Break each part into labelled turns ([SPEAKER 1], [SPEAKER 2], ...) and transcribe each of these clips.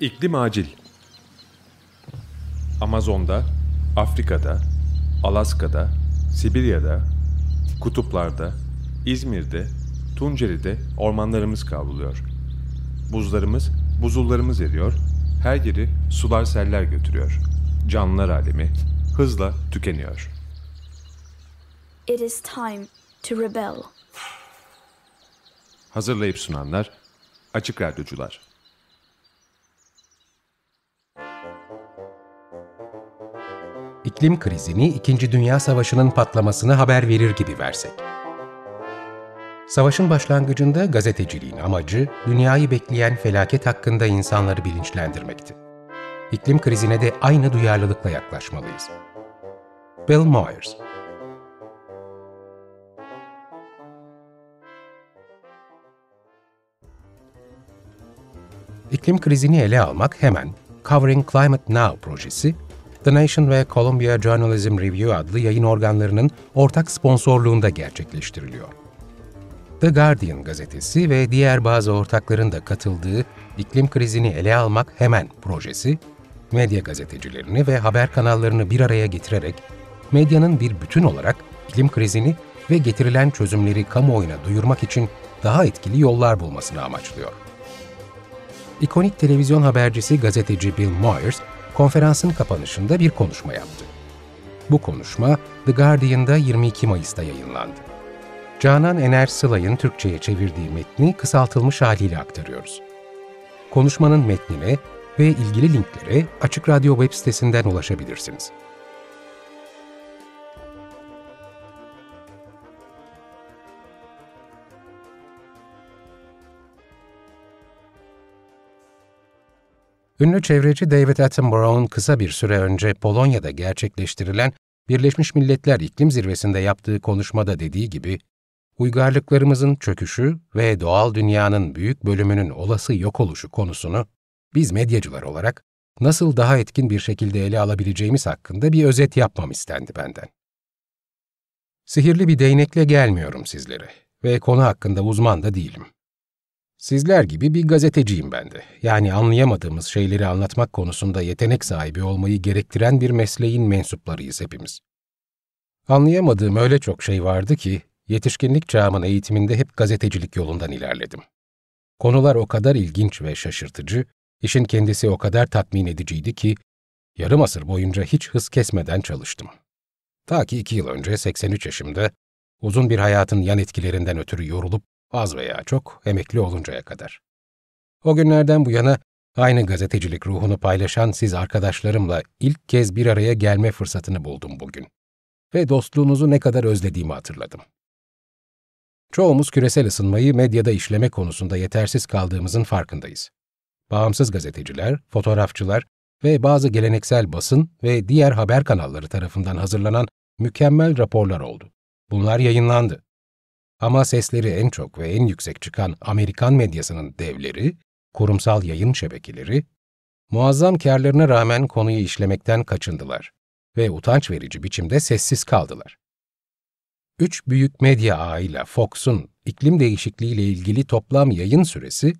[SPEAKER 1] İklim acil. Amazon'da, Afrika'da, Alaska'da, Sibirya'da, kutuplarda, İzmir'de, Tunceli'de ormanlarımız kavruluyor. Buzlarımız, buzullarımız eriyor, her yeri sular seller götürüyor. Canlılar alemi hızla tükeniyor.
[SPEAKER 2] It is time to rebel.
[SPEAKER 1] Hazırlayıp sunanlar Açık Radyocular.
[SPEAKER 2] İklim krizini 2. Dünya Savaşı'nın patlamasını haber verir gibi versek. Savaşın başlangıcında gazeteciliğin amacı dünyayı bekleyen felaket hakkında insanları bilinçlendirmekti. İklim krizine de aynı duyarlılıkla yaklaşmalıyız. Bill Moyers. İklim krizini ele almak hemen Covering Climate Now projesi, The Nation ve Columbia Journalism Review adlı yayın organlarının ortak sponsorluğunda gerçekleştiriliyor. The Guardian gazetesi ve diğer bazı ortakların da katıldığı iklim krizini ele almak hemen projesi, medya gazetecilerini ve haber kanallarını bir araya getirerek medyanın bir bütün olarak iklim krizini ve getirilen çözümleri kamuoyuna duyurmak için daha etkili yollar bulmasını amaçlıyor. İkonik televizyon habercisi gazeteci Bill Moyers, konferansın kapanışında bir konuşma yaptı. Bu konuşma The Guardian'da 22 Mayıs'ta yayınlandı. Canan Ener Sılay'ın Türkçe'ye çevirdiği metni kısaltılmış haliyle aktarıyoruz. Konuşmanın metnine ve ilgili linklere Açık Radyo web sitesinden ulaşabilirsiniz. Ünlü çevreci David Attenborough'un kısa bir süre önce Polonya'da gerçekleştirilen Birleşmiş Milletler İklim Zirvesi'nde yaptığı konuşmada dediği gibi, uygarlıklarımızın çöküşü ve doğal dünyanın büyük bölümünün olası yok oluşu konusunu biz medyacılar olarak nasıl daha etkin bir şekilde ele alabileceğimiz hakkında bir özet yapmam istendi benden. Sihirli bir değnekle gelmiyorum sizlere ve konu hakkında uzman da değilim. Sizler gibi bir gazeteciyim ben de. Yani anlayamadığımız şeyleri anlatmak konusunda yetenek sahibi olmayı gerektiren bir mesleğin mensuplarıyız hepimiz. Anlayamadığım öyle çok şey vardı ki Yetişkinlik çağımın eğitiminde hep gazetecilik yolundan ilerledim. Konular o kadar ilginç ve şaşırtıcı, işin kendisi o kadar tatmin ediciydi ki, yarım asır boyunca hiç hız kesmeden çalıştım. Ta ki iki yıl önce 83 yaşımda, uzun bir hayatın yan etkilerinden ötürü yorulup az veya çok emekli oluncaya kadar. O günlerden bu yana aynı gazetecilik ruhunu paylaşan siz arkadaşlarımla ilk kez bir araya gelme fırsatını buldum bugün. Ve dostluğunuzu ne kadar özlediğimi hatırladım. Çoğumuz küresel ısınmayı medyada işleme konusunda yetersiz kaldığımızın farkındayız. Bağımsız gazeteciler, fotoğrafçılar ve bazı geleneksel basın ve diğer haber kanalları tarafından hazırlanan mükemmel raporlar oldu. Bunlar yayınlandı. Ama sesleri en çok ve en yüksek çıkan Amerikan medyasının devleri, kurumsal yayın şebekeleri, muazzam karlarına rağmen konuyu işlemekten kaçındılar ve utanç verici biçimde sessiz kaldılar. Üç büyük medya ağıyla Fox'un iklim değişikliğiyle ilgili toplam yayın süresi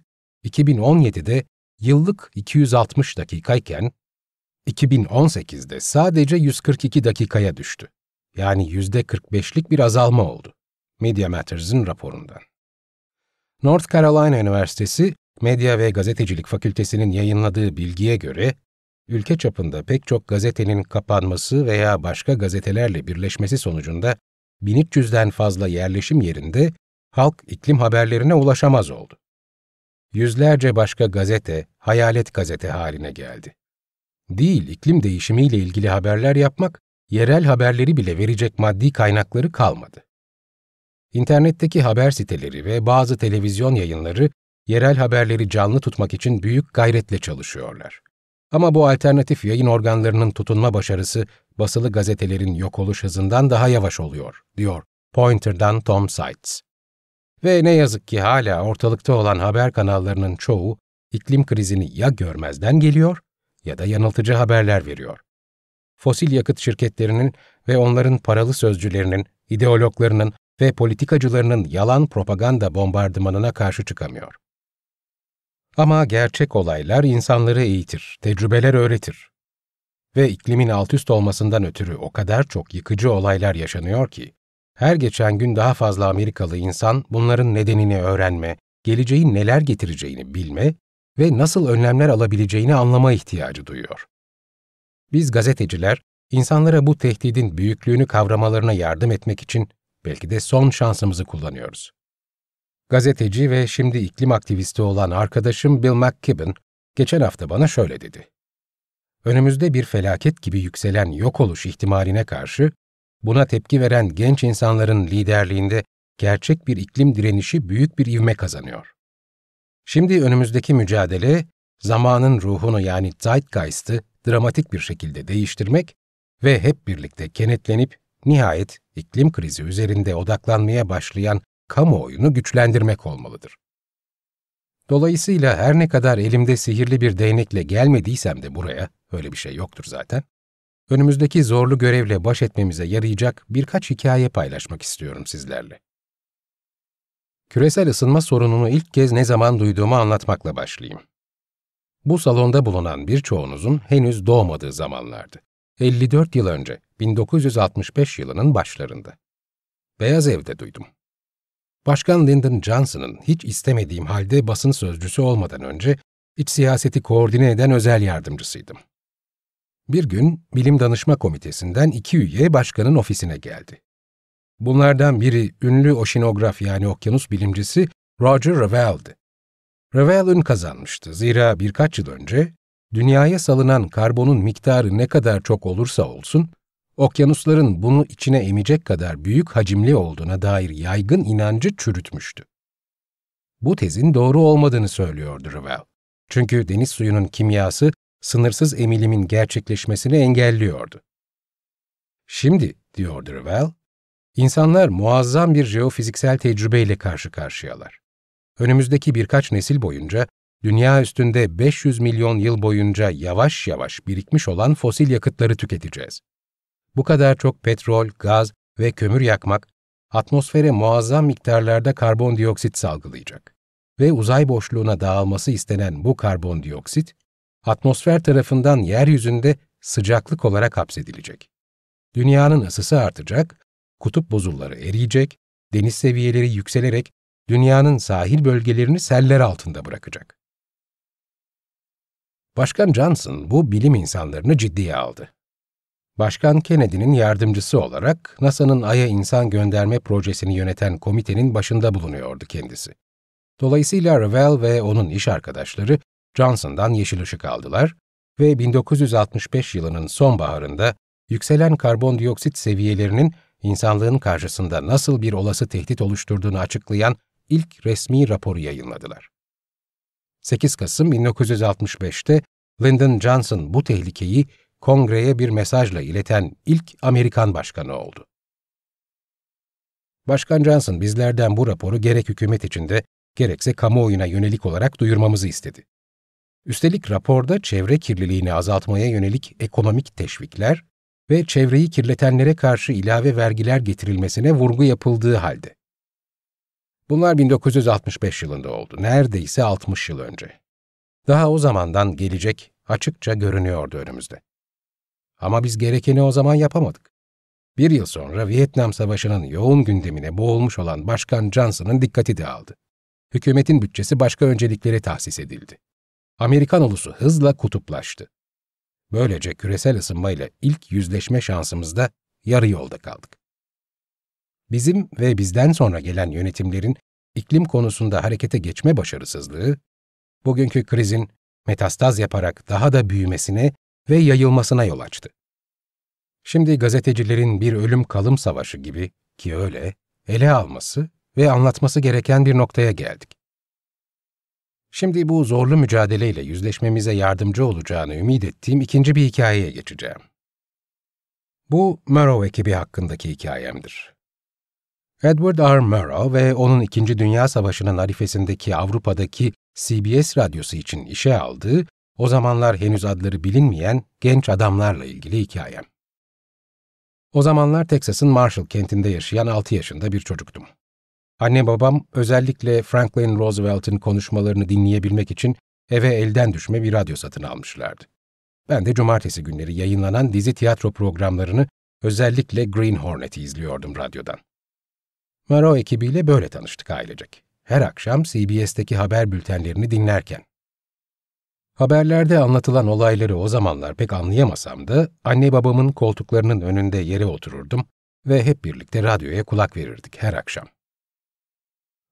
[SPEAKER 2] 2017'de yıllık 260 dakikayken 2018'de sadece 142 dakikaya düştü. Yani %45'lik bir azalma oldu. Media Matters'ın raporundan. North Carolina Üniversitesi Medya ve Gazetecilik Fakültesinin yayınladığı bilgiye göre, ülke çapında pek çok gazetenin kapanması veya başka gazetelerle birleşmesi sonucunda 1300'den fazla yerleşim yerinde halk iklim haberlerine ulaşamaz oldu. Yüzlerce başka gazete, hayalet gazete haline geldi. Değil, iklim değişimiyle ilgili haberler yapmak, yerel haberleri bile verecek maddi kaynakları kalmadı. İnternetteki haber siteleri ve bazı televizyon yayınları yerel haberleri canlı tutmak için büyük gayretle çalışıyorlar. Ama bu alternatif yayın organlarının tutunma başarısı basılı gazetelerin yok oluş hızından daha yavaş oluyor, diyor Pointer'dan Tom Sites. Ve ne yazık ki hala ortalıkta olan haber kanallarının çoğu iklim krizini ya görmezden geliyor ya da yanıltıcı haberler veriyor. Fosil yakıt şirketlerinin ve onların paralı sözcülerinin, ideologlarının ve politikacılarının yalan propaganda bombardımanına karşı çıkamıyor. Ama gerçek olaylar insanları eğitir, tecrübeler öğretir ve iklimin altüst olmasından ötürü o kadar çok yıkıcı olaylar yaşanıyor ki, her geçen gün daha fazla Amerikalı insan bunların nedenini öğrenme, geleceğin neler getireceğini bilme ve nasıl önlemler alabileceğini anlama ihtiyacı duyuyor. Biz gazeteciler, insanlara bu tehdidin büyüklüğünü kavramalarına yardım etmek için belki de son şansımızı kullanıyoruz. Gazeteci ve şimdi iklim aktivisti olan arkadaşım Bill McKibben, geçen hafta bana şöyle dedi önümüzde bir felaket gibi yükselen yok oluş ihtimaline karşı buna tepki veren genç insanların liderliğinde gerçek bir iklim direnişi büyük bir ivme kazanıyor. Şimdi önümüzdeki mücadele zamanın ruhunu yani zeitgeist'ı dramatik bir şekilde değiştirmek ve hep birlikte kenetlenip nihayet iklim krizi üzerinde odaklanmaya başlayan kamuoyunu güçlendirmek olmalıdır. Dolayısıyla her ne kadar elimde sihirli bir değnekle gelmediysem de buraya, öyle bir şey yoktur zaten, önümüzdeki zorlu görevle baş etmemize yarayacak birkaç hikaye paylaşmak istiyorum sizlerle. Küresel ısınma sorununu ilk kez ne zaman duyduğumu anlatmakla başlayayım. Bu salonda bulunan birçoğunuzun henüz doğmadığı zamanlardı. 54 yıl önce, 1965 yılının başlarında. Beyaz Ev'de duydum. Başkan Lyndon Johnson'ın hiç istemediğim halde basın sözcüsü olmadan önce iç siyaseti koordine eden özel yardımcısıydım. Bir gün Bilim Danışma Komitesi'nden iki üye başkanın ofisine geldi. Bunlardan biri ünlü oşinograf yani okyanus bilimcisi Roger Revell'di. Revell ün kazanmıştı zira birkaç yıl önce dünyaya salınan karbonun miktarı ne kadar çok olursa olsun okyanusların bunu içine emecek kadar büyük hacimli olduğuna dair yaygın inancı çürütmüştü. Bu tezin doğru olmadığını söylüyordu Revell. Çünkü deniz suyunun kimyası sınırsız emilimin gerçekleşmesini engelliyordu. Şimdi, diyordu Revell, insanlar muazzam bir jeofiziksel tecrübeyle karşı karşıyalar. Önümüzdeki birkaç nesil boyunca dünya üstünde 500 milyon yıl boyunca yavaş yavaş birikmiş olan fosil yakıtları tüketeceğiz. Bu kadar çok petrol, gaz ve kömür yakmak atmosfere muazzam miktarlarda karbondioksit salgılayacak ve uzay boşluğuna dağılması istenen bu karbondioksit atmosfer tarafından yeryüzünde sıcaklık olarak hapsedilecek. Dünyanın ısısı artacak, kutup buzulları eriyecek, deniz seviyeleri yükselerek dünyanın sahil bölgelerini seller altında bırakacak. Başkan Johnson bu bilim insanlarını ciddiye aldı. Başkan Kennedy'nin yardımcısı olarak NASA'nın Ay'a insan gönderme projesini yöneten komitenin başında bulunuyordu kendisi. Dolayısıyla Revel ve onun iş arkadaşları Johnson'dan yeşil ışık aldılar ve 1965 yılının sonbaharında yükselen karbondioksit seviyelerinin insanlığın karşısında nasıl bir olası tehdit oluşturduğunu açıklayan ilk resmi raporu yayınladılar. 8 Kasım 1965'te Lyndon Johnson bu tehlikeyi kongreye bir mesajla ileten ilk Amerikan başkanı oldu. Başkan Johnson bizlerden bu raporu gerek hükümet içinde gerekse kamuoyuna yönelik olarak duyurmamızı istedi. Üstelik raporda çevre kirliliğini azaltmaya yönelik ekonomik teşvikler ve çevreyi kirletenlere karşı ilave vergiler getirilmesine vurgu yapıldığı halde. Bunlar 1965 yılında oldu, neredeyse 60 yıl önce. Daha o zamandan gelecek açıkça görünüyordu önümüzde. Ama biz gerekeni o zaman yapamadık. Bir yıl sonra Vietnam Savaşı'nın yoğun gündemine boğulmuş olan Başkan Johnson'ın dikkati de aldı. Hükümetin bütçesi başka önceliklere tahsis edildi. Amerikan ulusu hızla kutuplaştı. Böylece küresel ısınmayla ilk yüzleşme şansımızda yarı yolda kaldık. Bizim ve bizden sonra gelen yönetimlerin iklim konusunda harekete geçme başarısızlığı, bugünkü krizin metastaz yaparak daha da büyümesine ve yayılmasına yol açtı. Şimdi gazetecilerin bir ölüm kalım savaşı gibi ki öyle ele alması ve anlatması gereken bir noktaya geldik. Şimdi bu zorlu mücadeleyle yüzleşmemize yardımcı olacağını ümit ettiğim ikinci bir hikayeye geçeceğim. Bu Murrow ekibi hakkındaki hikayemdir. Edward R. Murrow ve onun İkinci Dünya Savaşı'nın arifesindeki Avrupa'daki CBS radyosu için işe aldığı o zamanlar henüz adları bilinmeyen genç adamlarla ilgili hikayem. O zamanlar Texas'ın Marshall kentinde yaşayan 6 yaşında bir çocuktum. Anne babam özellikle Franklin Roosevelt'in konuşmalarını dinleyebilmek için eve elden düşme bir radyo satın almışlardı. Ben de cumartesi günleri yayınlanan dizi tiyatro programlarını özellikle Green Hornet'i izliyordum radyodan. Maro ekibiyle böyle tanıştık ailecek. Her akşam CBS'teki haber bültenlerini dinlerken Haberlerde anlatılan olayları o zamanlar pek anlayamasam da anne babamın koltuklarının önünde yere otururdum ve hep birlikte radyoya kulak verirdik her akşam.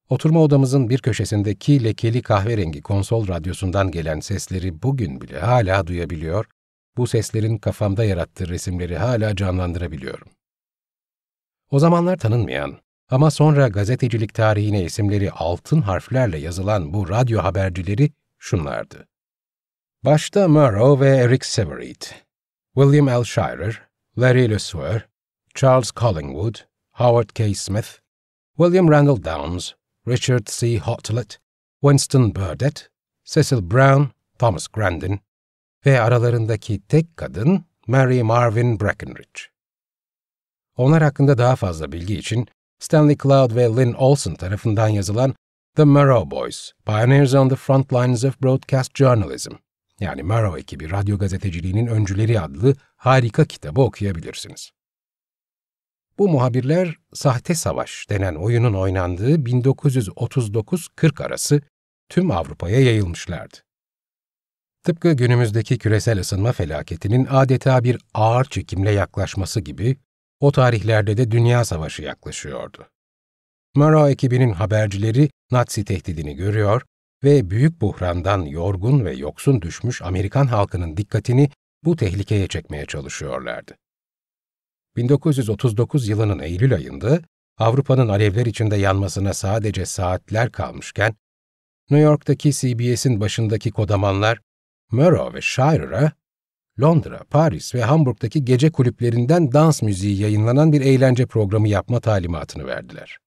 [SPEAKER 2] Oturma odamızın bir köşesindeki lekeli kahverengi konsol radyosundan gelen sesleri bugün bile hala duyabiliyor, bu seslerin kafamda yarattığı resimleri hala canlandırabiliyorum. O zamanlar tanınmayan ama sonra gazetecilik tarihine isimleri altın harflerle yazılan bu radyo habercileri şunlardı. Başta Murrow ve Eric Severit, William L. Shirer, Larry LeSueur, Charles Collingwood, Howard K. Smith, William Randall Downs, Richard C. Hotlet, Winston Burdett, Cecil Brown, Thomas Grandin ve aralarındaki tek kadın Mary Marvin Breckenridge. Onlar hakkında daha fazla bilgi için Stanley Cloud ve Lynn Olson tarafından yazılan The Murrow Boys, Pioneers on the Front Lines of Broadcast Journalism yani Murrow ekibi radyo gazeteciliğinin öncüleri adlı harika kitabı okuyabilirsiniz. Bu muhabirler sahte savaş denen oyunun oynandığı 1939-40 arası tüm Avrupa'ya yayılmışlardı. Tıpkı günümüzdeki küresel ısınma felaketinin adeta bir ağır çekimle yaklaşması gibi o tarihlerde de dünya savaşı yaklaşıyordu. Murrow ekibinin habercileri Nazi tehdidini görüyor ve büyük buhrandan yorgun ve yoksun düşmüş Amerikan halkının dikkatini bu tehlikeye çekmeye çalışıyorlardı. 1939 yılının Eylül ayında Avrupa'nın alevler içinde yanmasına sadece saatler kalmışken, New York'taki CBS'in başındaki kodamanlar Murrow ve Shirer'a Londra, Paris ve Hamburg'daki gece kulüplerinden dans müziği yayınlanan bir eğlence programı yapma talimatını verdiler.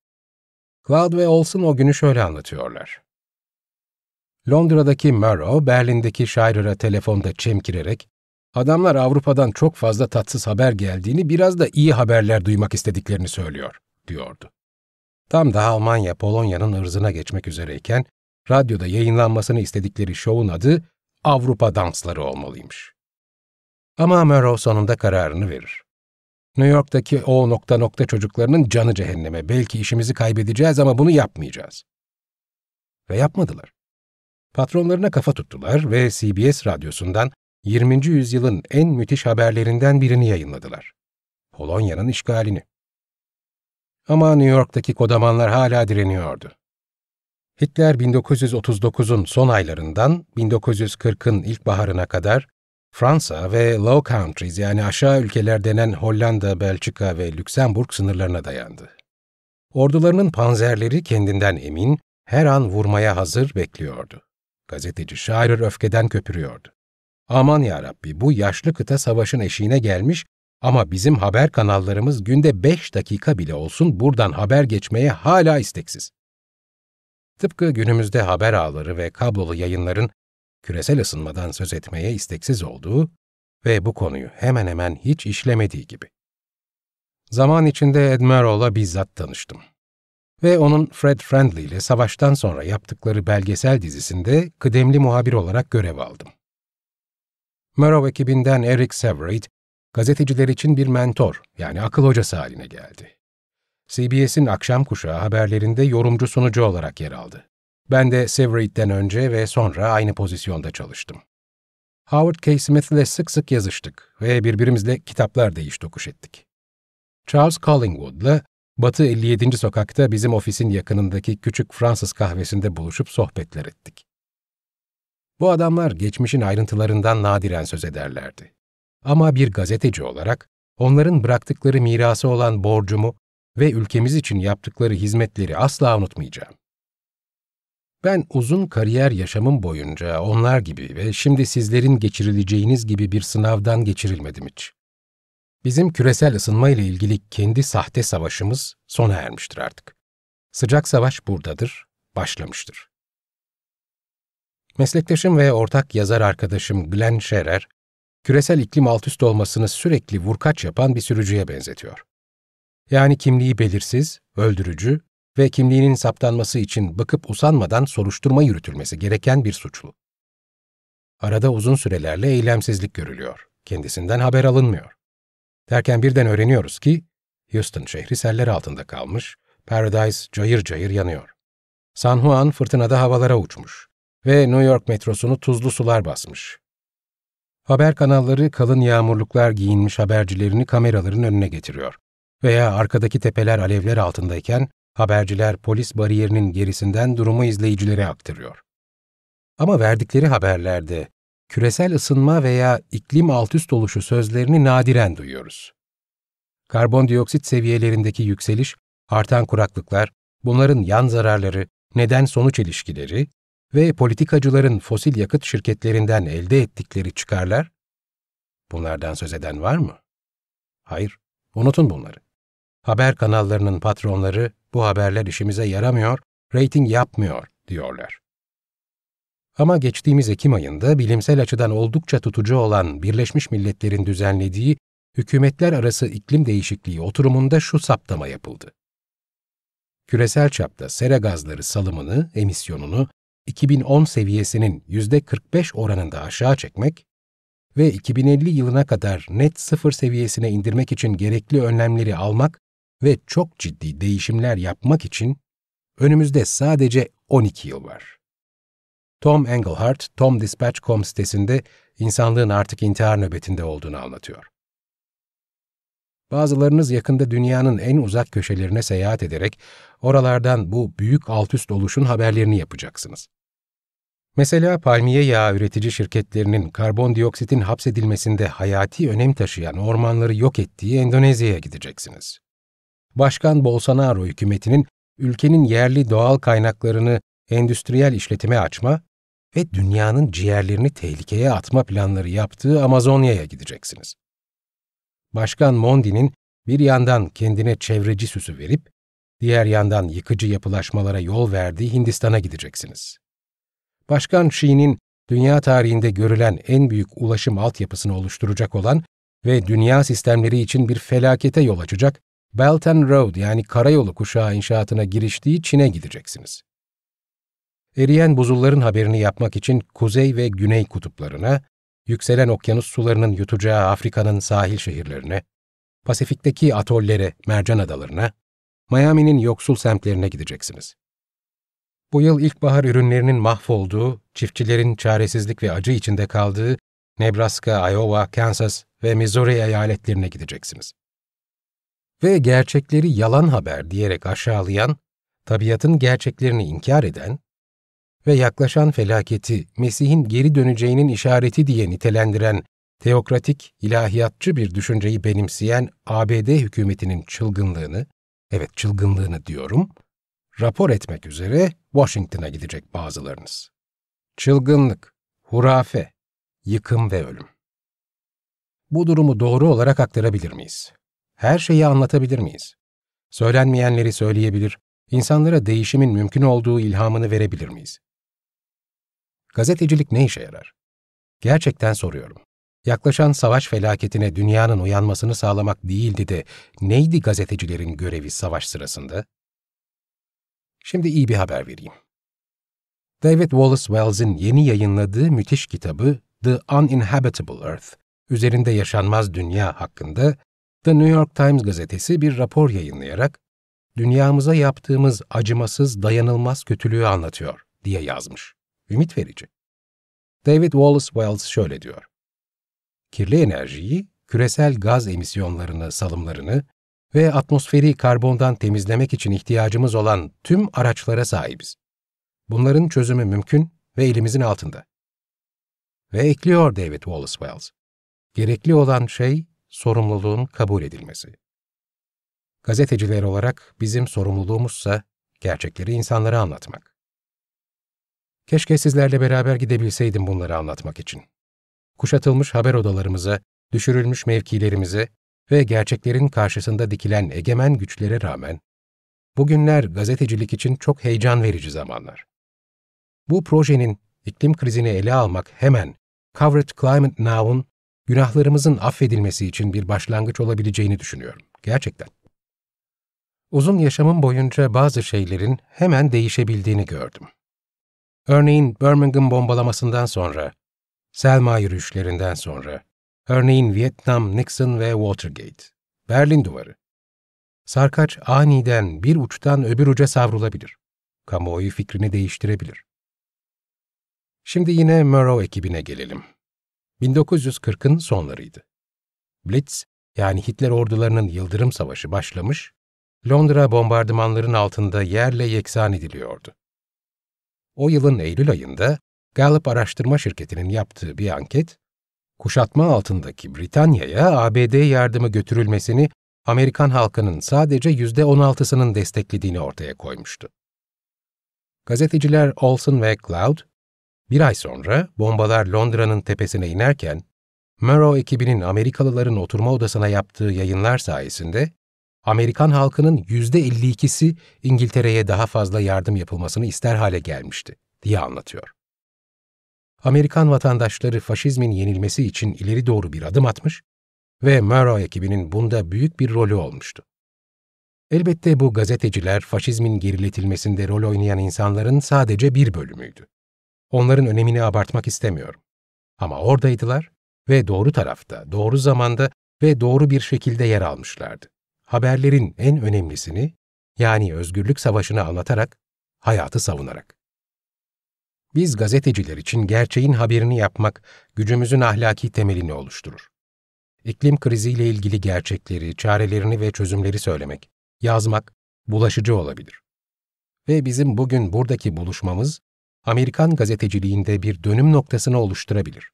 [SPEAKER 2] Cloud ve Olson o günü şöyle anlatıyorlar. Londra'daki Murrow, Berlin'deki Schirer'a telefonda çemkirerek, adamlar Avrupa'dan çok fazla tatsız haber geldiğini, biraz da iyi haberler duymak istediklerini söylüyor, diyordu. Tam da Almanya, Polonya'nın ırzına geçmek üzereyken, radyoda yayınlanmasını istedikleri şovun adı Avrupa Dansları olmalıymış. Ama Murrow sonunda kararını verir. New York'taki o nokta nokta çocuklarının canı cehenneme, belki işimizi kaybedeceğiz ama bunu yapmayacağız. Ve yapmadılar. Patronlarına kafa tuttular ve CBS radyosundan 20. yüzyılın en müthiş haberlerinden birini yayınladılar. Polonya'nın işgalini. Ama New York'taki kodamanlar hala direniyordu. Hitler 1939'un son aylarından 1940'ın ilkbaharına kadar Fransa ve Low Countries yani aşağı ülkeler denen Hollanda, Belçika ve Lüksemburg sınırlarına dayandı. Ordularının panzerleri kendinden emin, her an vurmaya hazır bekliyordu. Gazeteci şair öfkeden köpürüyordu. Aman ya Rabbi bu yaşlı kıta savaşın eşiğine gelmiş ama bizim haber kanallarımız günde beş dakika bile olsun buradan haber geçmeye hala isteksiz. Tıpkı günümüzde haber ağları ve kablolu yayınların küresel ısınmadan söz etmeye isteksiz olduğu ve bu konuyu hemen hemen hiç işlemediği gibi. Zaman içinde Edmerol'la bizzat tanıştım ve onun Fred Friendly ile savaştan sonra yaptıkları belgesel dizisinde kıdemli muhabir olarak görev aldım. Murrow ekibinden Eric Severide, gazeteciler için bir mentor yani akıl hocası haline geldi. CBS'in akşam kuşağı haberlerinde yorumcu sunucu olarak yer aldı. Ben de Severide'den önce ve sonra aynı pozisyonda çalıştım. Howard K. Smith ile sık sık yazıştık ve birbirimizle kitaplar değiş tokuş ettik. Charles Collingwood'la Batı 57. sokakta bizim ofisin yakınındaki küçük Fransız kahvesinde buluşup sohbetler ettik. Bu adamlar geçmişin ayrıntılarından nadiren söz ederlerdi. Ama bir gazeteci olarak onların bıraktıkları mirası olan borcumu ve ülkemiz için yaptıkları hizmetleri asla unutmayacağım. Ben uzun kariyer yaşamım boyunca onlar gibi ve şimdi sizlerin geçirileceğiniz gibi bir sınavdan geçirilmedim hiç. Bizim küresel ısınma ile ilgili kendi sahte savaşımız sona ermiştir artık. Sıcak savaş buradadır, başlamıştır. Meslektaşım ve ortak yazar arkadaşım Glenn Scherer, küresel iklim altüst olmasını sürekli vurkaç yapan bir sürücüye benzetiyor. Yani kimliği belirsiz, öldürücü ve kimliğinin saptanması için bıkıp usanmadan soruşturma yürütülmesi gereken bir suçlu. Arada uzun sürelerle eylemsizlik görülüyor, kendisinden haber alınmıyor. Derken birden öğreniyoruz ki Houston şehri seller altında kalmış, Paradise cayır cayır yanıyor. San Juan fırtınada havalara uçmuş ve New York metrosunu tuzlu sular basmış. Haber kanalları kalın yağmurluklar giyinmiş habercilerini kameraların önüne getiriyor. Veya arkadaki tepeler alevler altındayken haberciler polis bariyerinin gerisinden durumu izleyicilere aktarıyor. Ama verdikleri haberlerde küresel ısınma veya iklim altüst oluşu sözlerini nadiren duyuyoruz. Karbondioksit seviyelerindeki yükseliş, artan kuraklıklar, bunların yan zararları, neden sonuç ilişkileri ve politikacıların fosil yakıt şirketlerinden elde ettikleri çıkarlar, bunlardan söz eden var mı? Hayır, unutun bunları. Haber kanallarının patronları bu haberler işimize yaramıyor, reyting yapmıyor diyorlar. Ama geçtiğimiz Ekim ayında bilimsel açıdan oldukça tutucu olan Birleşmiş Milletler'in düzenlediği Hükümetler Arası İklim Değişikliği oturumunda şu saptama yapıldı. Küresel çapta sera gazları salımını, emisyonunu 2010 seviyesinin %45 oranında aşağı çekmek ve 2050 yılına kadar net sıfır seviyesine indirmek için gerekli önlemleri almak ve çok ciddi değişimler yapmak için önümüzde sadece 12 yıl var. Tom Englehart, tomdispatch.com sitesinde insanlığın artık intihar nöbetinde olduğunu anlatıyor. Bazılarınız yakında dünyanın en uzak köşelerine seyahat ederek oralardan bu büyük altüst oluşun haberlerini yapacaksınız. Mesela palmiye yağı üretici şirketlerinin karbondioksitin hapsedilmesinde hayati önem taşıyan ormanları yok ettiği Endonezya'ya gideceksiniz. Başkan Bolsonaro hükümetinin ülkenin yerli doğal kaynaklarını endüstriyel işletime açma ve dünyanın ciğerlerini tehlikeye atma planları yaptığı Amazonya'ya gideceksiniz. Başkan Mondi'nin bir yandan kendine çevreci süsü verip, diğer yandan yıkıcı yapılaşmalara yol verdiği Hindistan'a gideceksiniz. Başkan Xi'nin dünya tarihinde görülen en büyük ulaşım altyapısını oluşturacak olan ve dünya sistemleri için bir felakete yol açacak Belt and Road yani karayolu kuşağı inşaatına giriştiği Çin'e gideceksiniz. Eriyen buzulların haberini yapmak için kuzey ve güney kutuplarına, yükselen okyanus sularının yutacağı Afrika'nın sahil şehirlerine, Pasifik'teki atollere, mercan adalarına, Miami'nin yoksul semtlerine gideceksiniz. Bu yıl ilkbahar ürünlerinin mahvolduğu, çiftçilerin çaresizlik ve acı içinde kaldığı Nebraska, Iowa, Kansas ve Missouri eyaletlerine gideceksiniz. Ve gerçekleri yalan haber diyerek aşağılayan, tabiatın gerçeklerini inkar eden, ve yaklaşan felaketi Mesih'in geri döneceğinin işareti diye nitelendiren teokratik, ilahiyatçı bir düşünceyi benimseyen ABD hükümetinin çılgınlığını, evet çılgınlığını diyorum, rapor etmek üzere Washington'a gidecek bazılarınız. Çılgınlık, hurafe, yıkım ve ölüm. Bu durumu doğru olarak aktarabilir miyiz? Her şeyi anlatabilir miyiz? Söylenmeyenleri söyleyebilir, insanlara değişimin mümkün olduğu ilhamını verebilir miyiz? Gazetecilik ne işe yarar? Gerçekten soruyorum. Yaklaşan savaş felaketine dünyanın uyanmasını sağlamak değildi de neydi gazetecilerin görevi savaş sırasında? Şimdi iyi bir haber vereyim. David Wallace Wells'in yeni yayınladığı müthiş kitabı The Uninhabitable Earth, üzerinde yaşanmaz dünya hakkında The New York Times gazetesi bir rapor yayınlayarak dünyamıza yaptığımız acımasız, dayanılmaz kötülüğü anlatıyor diye yazmış ümit verici. David Wallace Wells şöyle diyor. Kirli enerjiyi, küresel gaz emisyonlarını, salımlarını ve atmosferi karbondan temizlemek için ihtiyacımız olan tüm araçlara sahibiz. Bunların çözümü mümkün ve elimizin altında. Ve ekliyor David Wallace Wells. Gerekli olan şey sorumluluğun kabul edilmesi. Gazeteciler olarak bizim sorumluluğumuzsa gerçekleri insanlara anlatmak. Keşke sizlerle beraber gidebilseydim bunları anlatmak için. Kuşatılmış haber odalarımıza, düşürülmüş mevkilerimize ve gerçeklerin karşısında dikilen egemen güçlere rağmen, bugünler gazetecilik için çok heyecan verici zamanlar. Bu projenin iklim krizini ele almak hemen Covered Climate Now'un günahlarımızın affedilmesi için bir başlangıç olabileceğini düşünüyorum. Gerçekten. Uzun yaşamım boyunca bazı şeylerin hemen değişebildiğini gördüm. Örneğin Birmingham bombalamasından sonra, Selma yürüyüşlerinden sonra, örneğin Vietnam, Nixon ve Watergate, Berlin duvarı. Sarkaç aniden bir uçtan öbür uca savrulabilir. Kamuoyu fikrini değiştirebilir. Şimdi yine Murrow ekibine gelelim. 1940'ın sonlarıydı. Blitz, yani Hitler ordularının yıldırım savaşı başlamış, Londra bombardımanların altında yerle yeksan ediliyordu. O yılın Eylül ayında Gallup Araştırma Şirketi'nin yaptığı bir anket, kuşatma altındaki Britanya'ya ABD yardımı götürülmesini Amerikan halkının sadece %16'sının desteklediğini ortaya koymuştu. Gazeteciler Olson ve Cloud, bir ay sonra bombalar Londra'nın tepesine inerken, Murrow ekibinin Amerikalıların oturma odasına yaptığı yayınlar sayesinde Amerikan halkının %52'si İngiltere'ye daha fazla yardım yapılmasını ister hale gelmişti, diye anlatıyor. Amerikan vatandaşları faşizmin yenilmesi için ileri doğru bir adım atmış ve Murrow ekibinin bunda büyük bir rolü olmuştu. Elbette bu gazeteciler faşizmin geriletilmesinde rol oynayan insanların sadece bir bölümüydü. Onların önemini abartmak istemiyorum. Ama oradaydılar ve doğru tarafta, doğru zamanda ve doğru bir şekilde yer almışlardı haberlerin en önemlisini, yani özgürlük savaşını anlatarak, hayatı savunarak. Biz gazeteciler için gerçeğin haberini yapmak gücümüzün ahlaki temelini oluşturur. İklim kriziyle ilgili gerçekleri, çarelerini ve çözümleri söylemek, yazmak bulaşıcı olabilir. Ve bizim bugün buradaki buluşmamız Amerikan gazeteciliğinde bir dönüm noktasını oluşturabilir.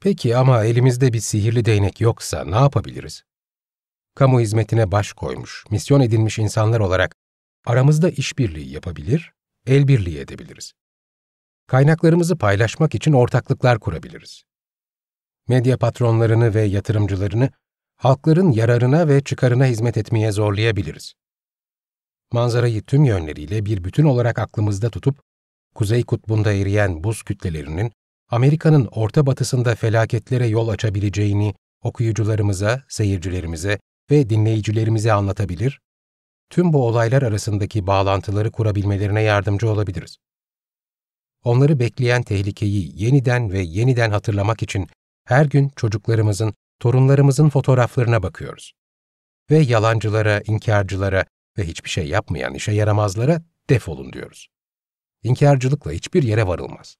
[SPEAKER 2] Peki ama elimizde bir sihirli değnek yoksa ne yapabiliriz? kamu hizmetine baş koymuş, misyon edilmiş insanlar olarak aramızda işbirliği yapabilir, el birliği edebiliriz. Kaynaklarımızı paylaşmak için ortaklıklar kurabiliriz. Medya patronlarını ve yatırımcılarını halkların yararına ve çıkarına hizmet etmeye zorlayabiliriz. Manzarayı tüm yönleriyle bir bütün olarak aklımızda tutup, Kuzey Kutbu'nda eriyen buz kütlelerinin Amerika'nın orta batısında felaketlere yol açabileceğini okuyucularımıza, seyircilerimize ve dinleyicilerimize anlatabilir, tüm bu olaylar arasındaki bağlantıları kurabilmelerine yardımcı olabiliriz. Onları bekleyen tehlikeyi yeniden ve yeniden hatırlamak için her gün çocuklarımızın, torunlarımızın fotoğraflarına bakıyoruz. Ve yalancılara, inkarcılara ve hiçbir şey yapmayan işe yaramazlara defolun diyoruz. İnkarcılıkla hiçbir yere varılmaz.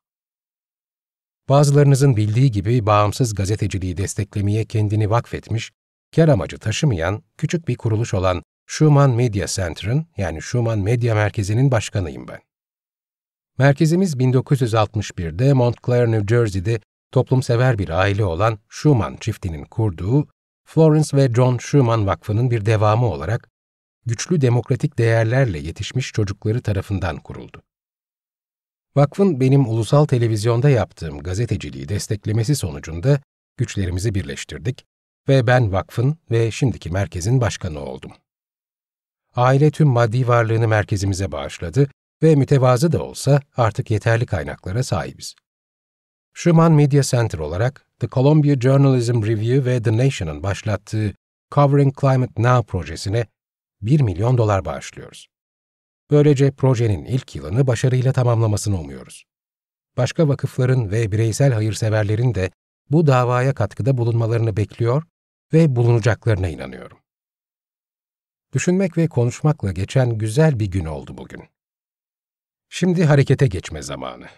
[SPEAKER 2] Bazılarınızın bildiği gibi bağımsız gazeteciliği desteklemeye kendini vakfetmiş kar amacı taşımayan küçük bir kuruluş olan Schumann Media Center'ın yani Schumann Medya Merkezi'nin başkanıyım ben. Merkezimiz 1961'de Montclair, New Jersey'de toplumsever bir aile olan Schumann çiftinin kurduğu Florence ve John Schumann Vakfı'nın bir devamı olarak güçlü demokratik değerlerle yetişmiş çocukları tarafından kuruldu. Vakfın benim ulusal televizyonda yaptığım gazeteciliği desteklemesi sonucunda güçlerimizi birleştirdik ve ben vakfın ve şimdiki merkezin başkanı oldum. Aile tüm maddi varlığını merkezimize bağışladı ve mütevazı da olsa artık yeterli kaynaklara sahibiz. Schumann Media Center olarak The Columbia Journalism Review ve The Nation'ın başlattığı Covering Climate Now projesine 1 milyon dolar bağışlıyoruz. Böylece projenin ilk yılını başarıyla tamamlamasını umuyoruz. Başka vakıfların ve bireysel hayırseverlerin de bu davaya katkıda bulunmalarını bekliyor ve bulunacaklarına inanıyorum. Düşünmek ve konuşmakla geçen güzel bir gün oldu bugün. Şimdi harekete geçme zamanı.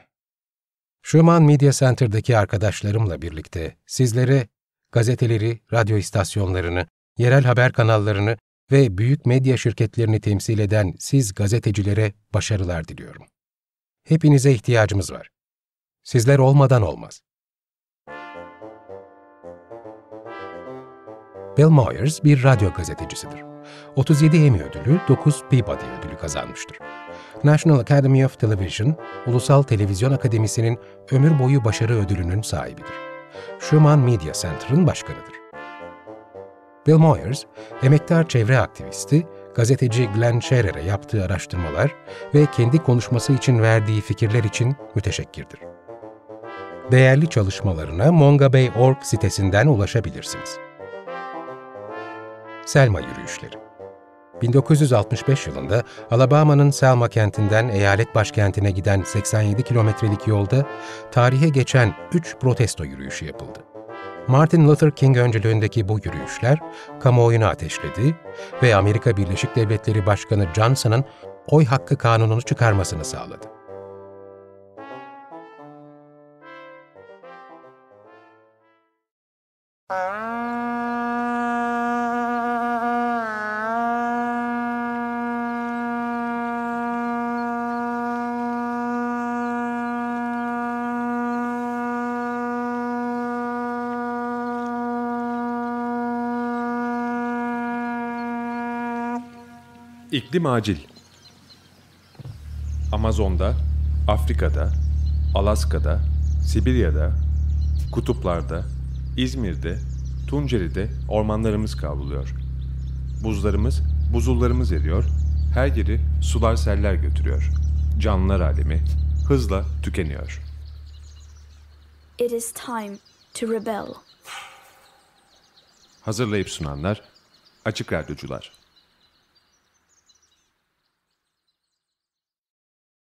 [SPEAKER 2] Schumann Media Center'daki arkadaşlarımla birlikte sizlere gazeteleri, radyo istasyonlarını, yerel haber kanallarını ve büyük medya şirketlerini temsil eden siz gazetecilere başarılar diliyorum. Hepinize ihtiyacımız var. Sizler olmadan olmaz. Bill Moyers bir radyo gazetecisidir. 37 Emmy ödülü, 9 Peabody ödülü kazanmıştır. National Academy of Television, Ulusal Televizyon Akademisi'nin ömür boyu başarı ödülünün sahibidir. Schumann Media Center'ın başkanıdır. Bill Moyers, emektar çevre aktivisti, gazeteci Glenn Scherer'e yaptığı araştırmalar ve kendi konuşması için verdiği fikirler için müteşekkirdir. Değerli çalışmalarına mongabay.org sitesinden ulaşabilirsiniz. Selma yürüyüşleri. 1965 yılında Alabama'nın Selma kentinden eyalet başkentine giden 87 kilometrelik yolda tarihe geçen 3 protesto yürüyüşü yapıldı. Martin Luther King öncülüğündeki bu yürüyüşler kamuoyunu ateşledi ve Amerika Birleşik Devletleri Başkanı Johnson'ın oy hakkı kanununu çıkarmasını sağladı.
[SPEAKER 1] İklim acil. Amazon'da, Afrika'da, Alaska'da, Sibirya'da, kutuplarda, İzmir'de, Tunceli'de ormanlarımız kavruluyor. Buzlarımız, buzullarımız eriyor, her yeri sular seller götürüyor. Canlılar alemi hızla tükeniyor.
[SPEAKER 2] It is time to rebel.
[SPEAKER 1] Hazırlayıp sunanlar Açık Radyocular.